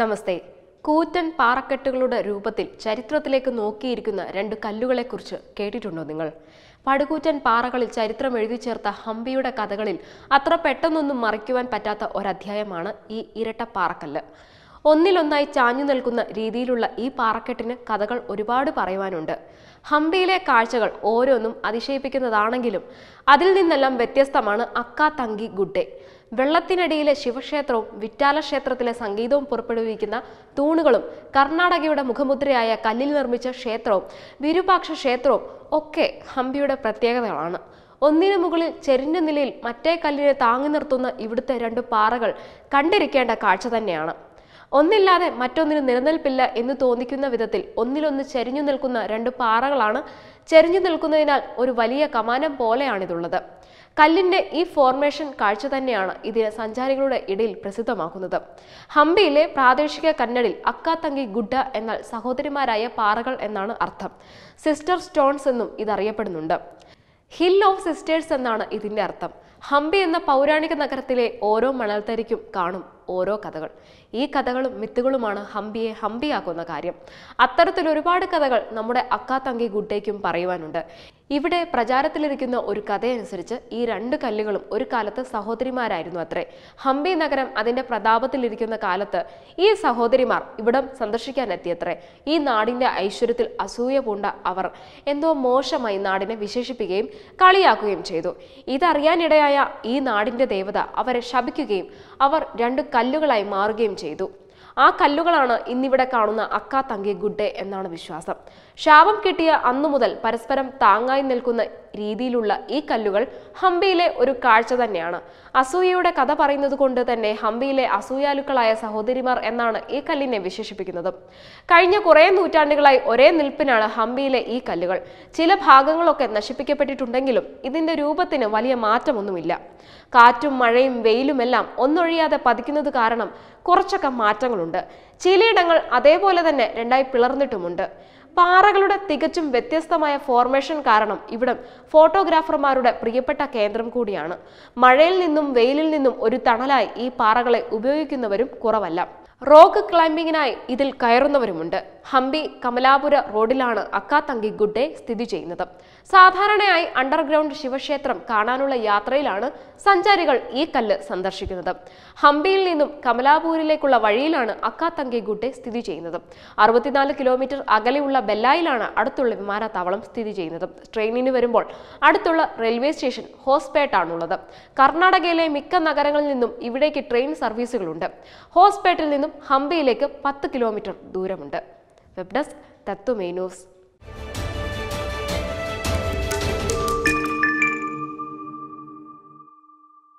നമസ്തേ കൂറ്റൻ പാറക്കെട്ടുകളുടെ രൂപത്തിൽ ചരിത്രത്തിലേക്ക് നോക്കിയിരിക്കുന്ന രണ്ട് കല്ലുകളെക്കുറിച്ച് കേട്ടിട്ടുണ്ടോ നിങ്ങൾ പടുകൂറ്റൻ പാറകളിൽ ചരിത്രം എഴുതി ചേർത്ത ഹംപിയുടെ കഥകളിൽ അത്ര പെട്ടെന്നൊന്നും മറിക്കുവാൻ പറ്റാത്ത ഒരധ്യായമാണ് ഈ ഇരട്ട പാറക്കല്ല് ഒന്നിലൊന്നായി ചാഞ്ഞു നിൽക്കുന്ന രീതിയിലുള്ള ഈ പാറക്കെട്ടിന് കഥകൾ ഒരുപാട് പറയുവാനുണ്ട് ഹംപിയിലെ കാഴ്ചകൾ ഓരോന്നും അതിശയിപ്പിക്കുന്നതാണെങ്കിലും അതിൽ നിന്നെല്ലാം വ്യത്യസ്തമാണ് അക്കാ തങ്കി ഗുഡ്ഡെ വെള്ളത്തിനടിയിലെ ശിവക്ഷേത്രവും വിറ്റാല ക്ഷേത്രത്തിലെ സംഗീതവും പുറപ്പെടുവിക്കുന്ന തൂണുകളും കർണാടകയുടെ മുഖമുദ്രയായ കല്ലിൽ നിർമ്മിച്ച ക്ഷേത്രവും വിരൂപാക്ഷ ക്ഷേത്രവും ഒക്കെ ഹംപിയുടെ പ്രത്യേകതകളാണ് ഒന്നിനു മുകളിൽ ചെരിഞ്ഞ നിലയിൽ മറ്റേ കല്ലിനെ താങ്ങി നിർത്തുന്ന ഇവിടുത്തെ രണ്ട് പാറകൾ കണ്ടിരിക്കേണ്ട കാഴ്ച തന്നെയാണ് ഒന്നില്ലാതെ മറ്റൊന്നിനു നിലനിൽപ്പില്ല എന്ന് തോന്നിക്കുന്ന വിധത്തിൽ ഒന്നിലൊന്ന് ചെരിഞ്ഞു നിൽക്കുന്ന രണ്ട് പാറകളാണ് ചെരിഞ്ഞു നിൽക്കുന്നതിനാൽ ഒരു വലിയ കമാനം പോലെയാണിതുള്ളത് കല്ലിന്റെ ഈ ഫോർമേഷൻ കാഴ്ച തന്നെയാണ് ഇതിനെ സഞ്ചാരികളുടെ ഇടയിൽ പ്രസിദ്ധമാക്കുന്നത് ഹംപിയിലെ പ്രാദേശിക കന്നഡിൽ അക്കാത്തങ്കി ഗുഡ എന്നാൽ സഹോദരിമാരായ പാറകൾ എന്നാണ് അർത്ഥം സിസ്റ്റർ സ്റ്റോൺസ് എന്നും ഇതറിയപ്പെടുന്നുണ്ട് ഹിൽ ഓഫ് സിസ്റ്റേഴ്സ് എന്നാണ് ഇതിന്റെ അർത്ഥം ഹംപി എന്ന പൗരാണിക നഗരത്തിലെ ഓരോ മണൽത്തരിക്കും കാണും ഓരോ കഥകൾ ഈ കഥകളും മിത്തുകളുമാണ് ഹംപിയെ ഹംപിയാക്കുന്ന കാര്യം അത്തരത്തിൽ ഒരുപാട് കഥകൾ നമ്മുടെ അക്കാത്തങ്കി ഗുഡ്ഡേക്കും പറയുവാനുണ്ട് ഇവിടെ പ്രചാരത്തിലിരിക്കുന്ന ഒരു കഥയനുസരിച്ച് ഈ രണ്ട് കല്ലുകളും ഒരു കാലത്ത് സഹോദരിമാരായിരുന്നു അത്രേ ഹംപി നഗരം അതിൻ്റെ പ്രതാപത്തിലിരിക്കുന്ന കാലത്ത് ഈ സഹോദരിമാർ ഇവിടം സന്ദർശിക്കാൻ എത്തിയത്രേ ഈ നാടിൻ്റെ ഐശ്വര്യത്തിൽ അസൂയ പൂണ്ട അവർ എന്തോ മോശമായി നാടിനെ വിശേഷിപ്പിക്കുകയും കളിയാക്കുകയും ചെയ്തു ഇതറിയാനിടയായ ഈ നാടിൻ്റെ ദേവത അവരെ ശപിക്കുകയും അവർ രണ്ട് കല്ലുകളായി മാറുകയും ചെയ്തു ആ കല്ലുകളാണ് ഇന്നിവിടെ കാണുന്ന അക്കാ തങ്കി ഗുഡ്ഡെ എന്നാണ് വിശ്വാസം ശാപം കിട്ടിയ അന്നു മുതൽ പരസ്പരം താങ്ങായി നിൽക്കുന്ന രീതിയിലുള്ള ഈ കല്ലുകൾ ഹംപിയിലെ ഒരു കാഴ്ച തന്നെയാണ് അസൂയയുടെ കഥ പറയുന്നത് കൊണ്ട് തന്നെ ഹംപിയിലെ അസൂയാലുക്കളായ സഹോദരിമാർ എന്നാണ് ഈ കല്ലിനെ വിശേഷിപ്പിക്കുന്നത് കഴിഞ്ഞ കുറേ നൂറ്റാണ്ടുകളായി ഒരേ നിൽപ്പിനാണ് ഹംപിയിലെ ഈ കല്ലുകൾ ചില ഭാഗങ്ങളൊക്കെ നശിപ്പിക്കപ്പെട്ടിട്ടുണ്ടെങ്കിലും ഇതിന്റെ രൂപത്തിന് വലിയ മാറ്റമൊന്നുമില്ല കാറ്റും മഴയും വെയിലുമെല്ലാം ഒന്നൊഴിയാതെ പതിക്കുന്നത് കാരണം കുറച്ചൊക്കെ മാറ്റങ്ങളുണ്ട് ചിലയിടങ്ങൾ അതേപോലെ തന്നെ രണ്ടായി പിളർന്നിട്ടുമുണ്ട് പാറകളുടെ തികച്ചും വ്യത്യസ്തമായ ഫോർമേഷൻ കാരണം ഇവിടം ഫോട്ടോഗ്രാഫർമാരുടെ പ്രിയപ്പെട്ട കേന്ദ്രം കൂടിയാണ് മഴയിൽ നിന്നും വെയിലിൽ നിന്നും ഒരു തണലായി ഈ പാറകളെ ഉപയോഗിക്കുന്നവരും കുറവല്ല റോക്ക് ക്ലൈംബിങ്ങിനായി ഇതിൽ കയറുന്നവരുമുണ്ട് ഹംപി കമലാപുര റോഡിലാണ് അക്കാത്തങ്കി ഗുഡ്ഡെ സ്ഥിതി ചെയ്യുന്നത് സാധാരണയായി അണ്ടർഗ്രൗണ്ട് ശിവക്ഷേത്രം കാണാനുള്ള യാത്രയിലാണ് സഞ്ചാരികൾ ഈ കല്ല് സന്ദർശിക്കുന്നത് ഹംപിയിൽ നിന്നും കമലാപൂരിലേക്കുള്ള വഴിയിലാണ് അക്കാത്തങ്കി ഗുഡ്ഡെ സ്ഥിതി ചെയ്യുന്നത് അറുപത്തിനാല് കിലോമീറ്റർ അകലെയുള്ള ബെല്ലായിലാണ് അടുത്തുള്ള വിമാനത്താവളം സ്ഥിതി ചെയ്യുന്നത് ട്രെയിനിന് വരുമ്പോൾ അടുത്തുള്ള റെയിൽവേ സ്റ്റേഷൻ ഹോസ്പേട്ടാണുള്ളത് കർണാടകയിലെ മിക്ക നഗരങ്ങളിൽ നിന്നും ഇവിടേക്ക് ട്രെയിൻ സർവീസുകളുണ്ട് ഹോസ്പേട്ടിൽ നിന്നും ഹംപിയിലേക്ക് പത്ത് കിലോമീറ്റർ ദൂരമുണ്ട് വെബ് ഡെസ്ക് തത്വമേ